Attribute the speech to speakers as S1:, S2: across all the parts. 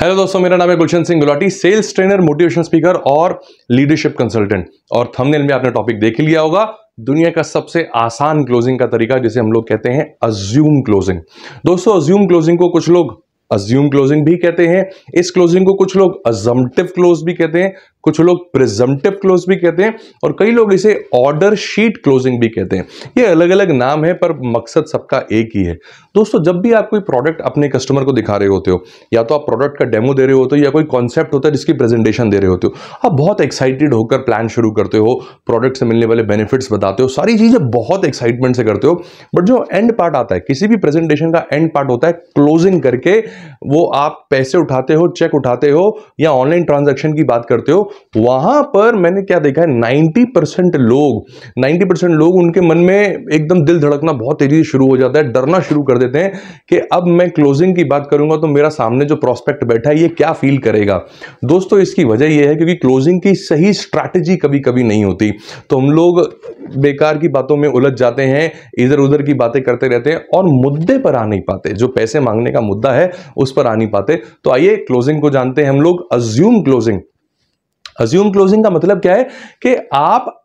S1: hello दोस्तों मेरा नाम है Gulshan Singh Gulati sales trainer motivation speaker और लीडरशिप कंसल्टेंट और थंबनेल में आपने टॉपिक देख लिया होगा दुनिया का सबसे आसान क्लोजिंग का तरीका जिसे हम लोग कहते हैं अज्यूम क्लोजिंग दोस्तों अज्यूम क्लोजिंग को कुछ लोग अज्यूम क्लोजिंग भी कहते हैं इस क्लोजिंग को कुछ लोग अजमटिव क्लोज भी कहते हैं कुछ लोग प्रिजमटिव क्लोज भी कहते हैं और कई लोग इसे ऑर्डर शीट क्लोजिंग भी कहते हैं ये अलग अलग नाम है पर मकसद सबका एक ही है दोस्तों जब भी आप कोई प्रोडक्ट अपने कस्टमर को दिखा रहे होते हो या तो आप प्रोडक्ट का डेमो दे रहे होते हो या कोई कॉन्सेप्ट होता है जिसकी प्रेजेंटेशन दे रहे होते हो आप बहुत एक्साइटेड होकर प्लान शुरू करते हो प्रोडक्ट से मिलने वाले बेनिफिट्स बताते हो सारी चीज़ें बहुत एक्साइटमेंट से करते हो बट जो एंड पार्ट आता है किसी भी प्रेजेंटेशन का एंड पार्ट होता है क्लोजिंग करके वो आप पैसे उठाते हो चेक उठाते हो या ऑनलाइन ट्रांजेक्शन की बात करते हो वहां पर मैंने क्या देखा है नाइन्टी परसेंट लोग नाइन्टी परसेंट लोग उनके मन में एकदम दिल धड़कना बहुत तेजी से शुरू हो जाता है डरना शुरू कर देते हैं कि अब मैं क्लोजिंग की बात करूंगा तो मेरा सामने जो प्रोस्पेक्ट बैठा है ये क्या फील करेगा दोस्तों इसकी वजह यह है क्योंकि क्लोजिंग की सही स्ट्रैटेजी कभी कभी नहीं होती तो हम लोग बेकार की बातों में उलझ जाते हैं इधर उधर की बातें करते रहते हैं और मुद्दे पर आ नहीं पाते जो पैसे मांगने का मुद्दा है उस पर आ नहीं पाते तो आइए क्लोजिंग को जानते हैं हम लोग अज्यूम क्लोजिंग अज्यूम क्लोजिंग का मतलब क्या है कि आप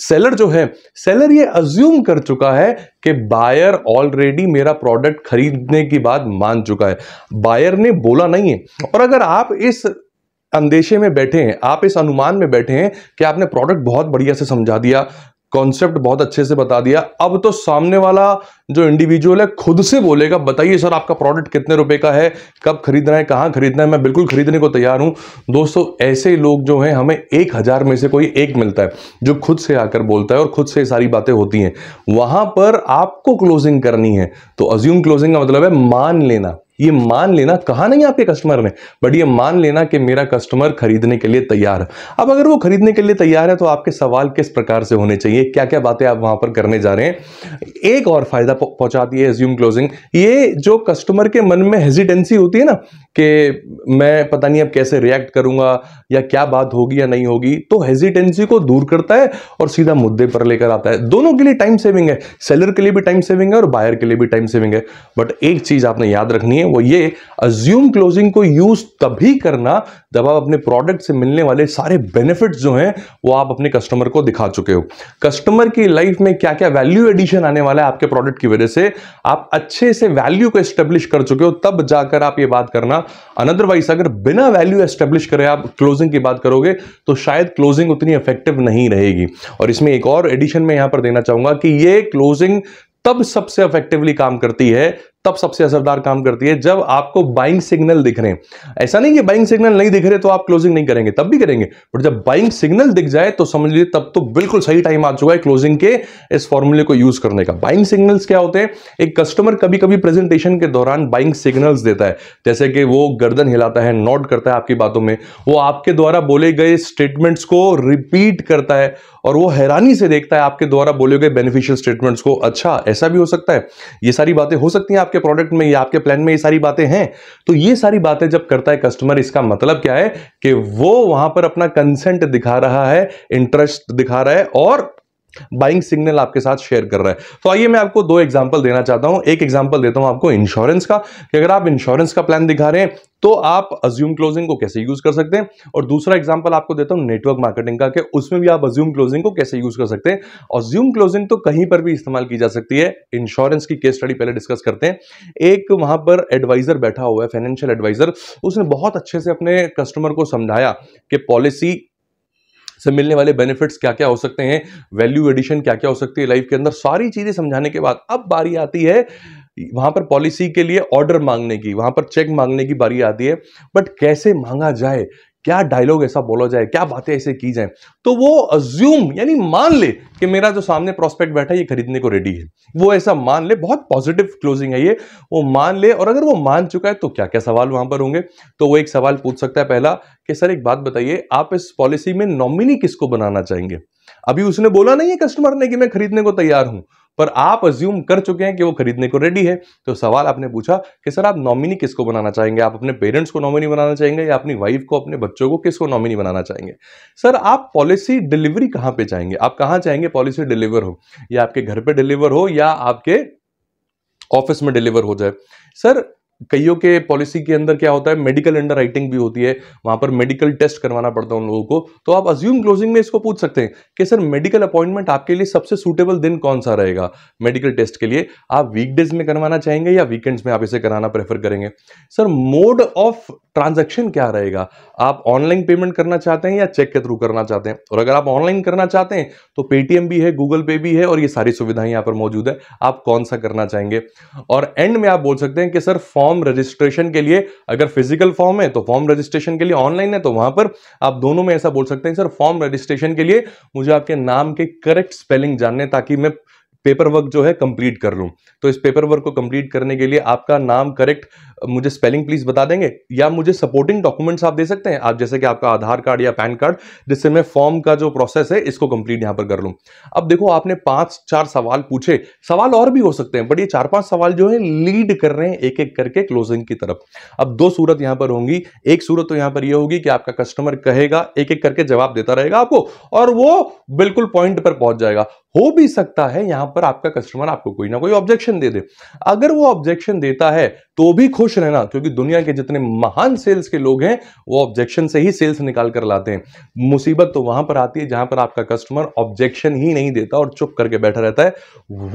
S1: सेलर जो है सेलर ये अज्यूम कर चुका है कि बायर ऑलरेडी मेरा प्रोडक्ट खरीदने की बात मान चुका है बायर ने बोला नहीं है और अगर आप इस अंदेशे में बैठे हैं आप इस अनुमान में बैठे हैं कि आपने प्रोडक्ट बहुत बढ़िया से समझा दिया कॉन्सेप्ट बहुत अच्छे से बता दिया अब तो सामने वाला जो इंडिविजुअल है खुद से बोलेगा बताइए सर आपका प्रोडक्ट कितने रुपए का है कब खरीदना है कहाँ खरीदना है मैं बिल्कुल खरीदने को तैयार हूँ दोस्तों ऐसे लोग जो हैं हमें एक हज़ार में से कोई एक मिलता है जो खुद से आकर बोलता है और खुद से सारी बातें होती हैं वहाँ पर आपको क्लोजिंग करनी है तो अज्यूम क्लोजिंग का मतलब है मान लेना ये मान लेना कहा नहीं आपके कस्टमर ने बट ये मान लेना कि मेरा कस्टमर खरीदने के लिए तैयार है अब अगर वो खरीदने के लिए तैयार है तो आपके सवाल किस प्रकार से होने चाहिए क्या क्या बातें आप वहां पर करने जा रहे हैं एक और फायदा पहुंचाती है एज्यूम क्लोजिंग ये जो कस्टमर के मन में हेजिटेंसी होती है ना कि मैं पता नहीं अब कैसे रिएक्ट करूंगा या क्या बात होगी या नहीं होगी तो हेजिटेंसी को दूर करता है और सीधा मुद्दे पर लेकर आता है दोनों के लिए टाइम सेविंग है सेलर के लिए भी टाइम सेविंग है और बायर के लिए भी टाइम सेविंग है बट एक चीज आपने याद रखनी है वो ये अज्यूम क्लोजिंग को यूज तभी करना जब आप अपने प्रोडक्ट से मिलने वाले सारे बेनिफिट्स जो हैं वो आप अपने कस्टमर को दिखा चुके हो कस्टमर की लाइफ में क्या क्या वैल्यू एडिशन आने वाला है आपके प्रोडक्ट की वजह से आप अच्छे से वैल्यू को एस्टेब्लिश कर चुके हो तब जाकर आप ये बात करना अनदरवाइज अगर बिना वैल्यू एस्टेब्लिश करे आप क्लोजिंग की बात करोगे तो शायद क्लोजिंग उतनी इफेक्टिव नहीं रहेगी और इसमें एक और एडिशन में यहां पर देना चाहूंगा कि ये क्लोजिंग तब सबसे इफेक्टिवली काम करती है तब सबसे असरदार काम करती है जब आपको बाइंग सिग्नल दिख रहे हैं ऐसा नहीं कि बाइंग सिग्नल नहीं दिख रहे तो आप क्लोजिंग नहीं करेंगे तब भी करेंगे बट जब बाइंग सिग्नल दिख जाए तो समझ लीजिए तब तो बिल्कुल सही टाइम आ चुका है क्लोजिंग के इस फॉर्मूले को यूज करने का बाइंग सिग्नल्स क्या होते हैं एक कस्टमर कभी कभी प्रेजेंटेशन के दौरान बाइंग सिग्नल्स देता है जैसे कि वो गर्दन हिलाता है नोट करता है आपकी बातों में वो आपके द्वारा बोले गए स्टेटमेंट्स को रिपीट करता है और वो हैरानी से देखता है आपके द्वारा बोले गए बेनिफिशियल स्टेटमेंट्स को अच्छा ऐसा भी हो सकता है ये सारी बातें हो सकती हैं आपके प्रोडक्ट में या आपके प्लान में ये सारी बातें हैं तो ये सारी बातें जब करता है कस्टमर इसका मतलब क्या है कि वो वहां पर अपना कंसेंट दिखा रहा है इंटरेस्ट दिखा रहा है और बाइंग सिग्नल आपके साथ शेयर कर रहा है तो आइए मैं आपको दो एग्जाम्पल देना चाहता हूं एक एग्जाम्पल देता हूं आपको इंश्योरेंस का कि अगर आप इंश्योरेंस का प्लान दिखा रहे हैं तो आप अज्यूम क्लोजिंग को कैसे यूज कर सकते हैं और दूसरा एग्जाम्पल आपको देता हूं नेटवर्क मार्केटिंग का कि उसमें भी आप अज्यूम क्लोजिंग को कैसे यूज कर सकते हैं अज्यूम क्लोजिंग तो कहीं पर भी इस्तेमाल की जा सकती है इंश्योरेंस की केस स्टडी पहले डिस्कस करते हैं एक वहां पर एडवाइजर बैठा हुआ है फाइनेंशियल एडवाइजर उसने बहुत अच्छे से अपने कस्टमर को समझाया कि पॉलिसी से मिलने वाले बेनिफिट्स क्या क्या हो सकते हैं वैल्यू एडिशन क्या क्या हो सकती है लाइफ के अंदर सारी चीज़ें समझाने के बाद अब बारी आती है वहां पर पॉलिसी के लिए ऑर्डर मांगने की वहां पर चेक मांगने की बारी आती है बट कैसे मांगा जाए क्या डायलॉग ऐसा बोला जाए क्या बातें ऐसे की जाए तो वो अज्यूम यानी मान ले कि मेरा जो सामने प्रोस्पेक्ट बैठा है ये खरीदने को रेडी है वो ऐसा मान ले बहुत पॉजिटिव क्लोजिंग है ये वो मान ले और अगर वो मान चुका है तो क्या क्या सवाल वहां पर होंगे तो वो एक सवाल पूछ सकता है पहला कि सर एक बात बताइए आप इस पॉलिसी में नॉमिनी किसको बनाना चाहेंगे अभी उसने बोला नहीं है कस्टमर ने कि मैं खरीदने को तैयार हूं पर आप अज्यूम कर चुके हैं कि वो खरीदने को रेडी है तो सवाल आपने पूछा कि सर आप नॉमिनी किसको बनाना चाहेंगे आप अपने पेरेंट्स को नॉमिनी बनाना चाहेंगे या अपनी वाइफ को अपने बच्चों को किसको नॉमिनी बनाना चाहेंगे सर आप पॉलिसी डिलीवरी कहां पे चाहेंगे आप कहां चाहेंगे पॉलिसी डिलीवर हो या आपके घर पर डिलीवर हो या आपके ऑफिस में डिलीवर हो जाए सर कईयों के पॉलिसी के अंदर क्या होता है मेडिकल अंडर राइटिंग भी होती है वहां पर मेडिकल टेस्ट करवाना पड़ता है उन लोगों को तो आप अज्यूम क्लोजिंग में इसको पूछ सकते हैं कि सर मेडिकल अपॉइंटमेंट आपके लिए सबसे सूटेबल दिन कौन सा रहेगा मेडिकल टेस्ट के लिए आप वीकडेज में करवाना चाहेंगे या वीकेंड्स में आप इसे कराना प्रेफर करेंगे सर मोड ऑफ ट्रांजेक्शन क्या रहेगा आप ऑनलाइन पेमेंट करना चाहते हैं या चेक के थ्रू करना चाहते हैं और अगर आप ऑनलाइन करना चाहते हैं तो पेटीएम भी है गूगल पे भी है और ये सारी सुविधाएं यहाँ पर मौजूद है आप कौन सा करना चाहेंगे और एंड में आप बोल सकते हैं कि सर फॉर्म फॉर्म रजिस्ट्रेशन के लिए अगर फिजिकल फॉर्म है तो फॉर्म रजिस्ट्रेशन के लिए ऑनलाइन है तो वहां पर आप दोनों में ऐसा बोल सकते हैं सर फॉर्म रजिस्ट्रेशन के लिए मुझे आपके नाम के करेक्ट स्पेलिंग जानने ताकि मैं पेपर वर्क जो है कंप्लीट कर लूँ तो इस पेपर वर्क को कंप्लीट करने के लिए आपका नाम करेक्ट मुझे स्पेलिंग प्लीज़ बता देंगे या मुझे सपोर्टिंग डॉक्यूमेंट्स आप दे सकते हैं आप जैसे कि आपका आधार कार्ड या पैन कार्ड जिससे मैं फॉर्म का जो प्रोसेस है इसको कंप्लीट यहाँ पर कर लूँ अब देखो आपने पाँच चार सवाल पूछे सवाल और भी हो सकते हैं बट ये चार पाँच सवाल जो है लीड कर रहे हैं एक एक करके क्लोजिंग की तरफ अब दो सूरत यहाँ पर होंगी एक सूरत तो यहाँ पर यह होगी कि आपका कस्टमर कहेगा एक एक करके जवाब देता रहेगा आपको और वो बिल्कुल पॉइंट पर पहुंच जाएगा हो भी सकता है यहां पर आपका कस्टमर आपको कोई ना कोई ऑब्जेक्शन दे दे अगर वो ऑब्जेक्शन देता है तो भी खुश रहना क्योंकि दुनिया के जितने महान सेल्स के लोग हैं वो ऑब्जेक्शन से ही सेल्स निकाल कर लाते हैं मुसीबत तो वहां पर आती है जहां पर आपका कस्टमर ऑब्जेक्शन ही नहीं देता और चुप करके बैठा रहता है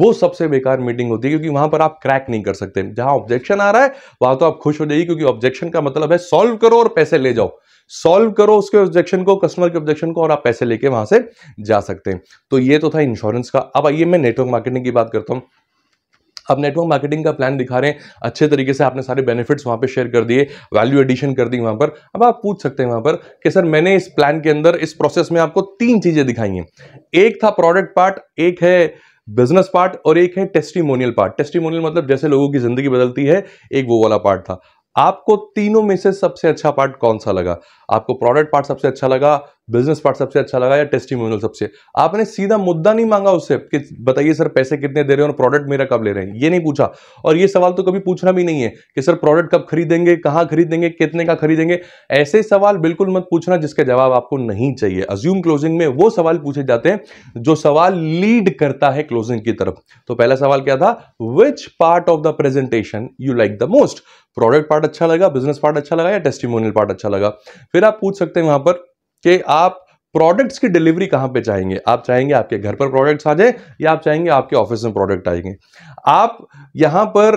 S1: वो सबसे बेकार मीटिंग होती है क्योंकि वहां पर आप क्रैक नहीं कर सकते जहां ऑब्जेक्शन आ रहा है वहां तो आप खुश हो जाइए क्योंकि ऑब्जेक्शन का मतलब है सॉल्व करो और पैसे ले जाओ सॉल्व करो उसके ऑब्जेक्शन को कस्टमर के ऑब्जेक्शन को और आप पैसे लेके वहां से जा सकते हैं तो ये तो था इंश्योरेंस का अब आइए मैं नेटवर्क मार्केटिंग की बात करता हूँ अब नेटवर्क मार्केटिंग का प्लान दिखा रहे हैं अच्छे तरीके से आपने सारे बेनिफिट्स वहाँ पे शेयर कर दिए वैल्यू एडिशन कर दी वहाँ पर अब आप पूछ सकते हैं वहाँ पर कि सर मैंने इस प्लान के अंदर इस प्रोसेस में आपको तीन चीज़ें दिखाई हैं एक था प्रोडक्ट पार्ट एक है बिजनेस पार्ट और एक है टेस्टिमोनियल पार्ट टेस्टिमोनियल मतलब जैसे लोगों की जिंदगी बदलती है एक वो वाला पार्ट था आपको तीनों में से सबसे अच्छा पार्ट कौन सा लगा आपको प्रोडक्ट पार्ट सबसे अच्छा लगा बिजनेस पार्ट सबसे अच्छा लगा या टेस्टिमोनियल सबसे आपने सीधा मुद्दा नहीं मांगा उससे कि बताइए सर पैसे कितने दे रहे हो और प्रोडक्ट मेरा कब ले रहे हैं ये नहीं पूछा और ये सवाल तो कभी पूछना भी नहीं है कि सर प्रोडक्ट कब खरीदेंगे कहाँ खरीदेंगे कितने का खरीदेंगे ऐसे सवाल बिल्कुल मत पूछना जिसका जवाब आपको नहीं चाहिए अज्यूम क्लोजिंग में वो सवाल पूछे जाते हैं जो सवाल लीड करता है क्लोजिंग की तरफ तो पहला सवाल क्या था which part of the presentation you like the most product part अच्छा लगा बिजनेस पार्ट अच्छा लगा या टेस्टिमोनियल पार्ट अच्छा लगा फिर आप पूछ सकते हैं वहां पर कि आप प्रोडक्ट्स की डिलीवरी कहां पे चाहेंगे आप चाहेंगे आपके घर पर प्रोडक्ट्स आ जाए या आप चाहेंगे आपके ऑफिस में प्रोडक्ट आएंगे आप यहां पर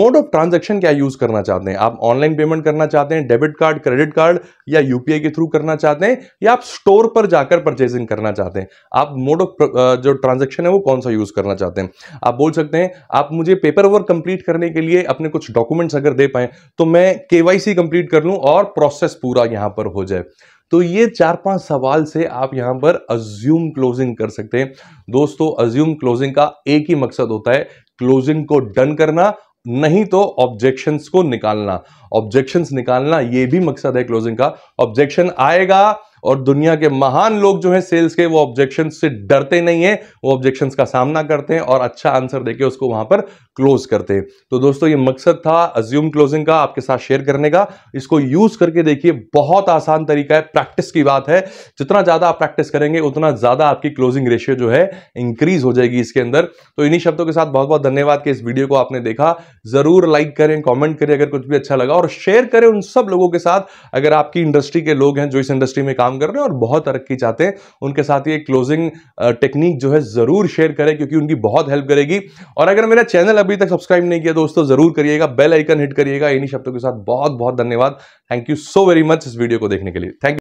S1: मोड ऑफ ट्रांजैक्शन क्या यूज़ करना चाहते हैं आप ऑनलाइन पेमेंट करना चाहते हैं डेबिट कार्ड क्रेडिट कार्ड या यूपीआई के थ्रू करना चाहते हैं या आप स्टोर पर जाकर परचेजिंग करना चाहते हैं आप मोड ऑफ जो ट्रांजैक्शन है वो कौन सा यूज़ करना चाहते हैं आप बोल सकते हैं आप मुझे पेपर वर्क कंप्लीट करने के लिए अपने कुछ डॉक्यूमेंट्स अगर दे पाए तो मैं के कंप्लीट कर लूँ और प्रोसेस पूरा यहाँ पर हो जाए तो ये चार पांच सवाल से आप यहां पर अज्यूम क्लोजिंग कर सकते हैं दोस्तों अज्यूम क्लोजिंग का एक ही मकसद होता है क्लोजिंग को डन करना नहीं तो ऑब्जेक्शंस को निकालना ऑब्जेक्शंस निकालना ये भी मकसद है क्लोजिंग का ऑब्जेक्शन आएगा और दुनिया के महान लोग जो हैं सेल्स के वो ऑब्जेक्शन से डरते नहीं हैं वो ऑब्जेक्शन का सामना करते हैं और अच्छा आंसर देके उसको वहां पर क्लोज करते हैं तो दोस्तों ये मकसद था अज्यूम क्लोजिंग का आपके साथ शेयर करने का इसको यूज करके देखिए बहुत आसान तरीका है प्रैक्टिस की बात है जितना ज्यादा आप प्रैक्टिस करेंगे उतना ज्यादा आपकी क्लोजिंग रेशियो जो है इंक्रीज हो जाएगी इसके अंदर तो इन्हीं शब्दों के साथ बहुत बहुत धन्यवाद कि इस वीडियो को आपने देखा जरूर लाइक करें कॉमेंट करें अगर कुछ भी अच्छा लगा और शेयर करें उन सब लोगों के साथ अगर आपकी इंडस्ट्री के लोग हैं जो इस इंडस्ट्री में काम कर रहे हैं और बहुत तरक्की चाहते हैं उनके साथ ये क्लोजिंग टेक्निक जो है जरूर शेयर करें क्योंकि उनकी बहुत हेल्प करेगी और अगर मेरा चैनल अभी तक सब्सक्राइब नहीं किया दोस्तों जरूर करिएगा बेल आइकन हिट करिएगा इन्हीं शब्दों के साथ बहुत बहुत धन्यवाद thank you so very much इस वीडियो को देखने के लिए थैंक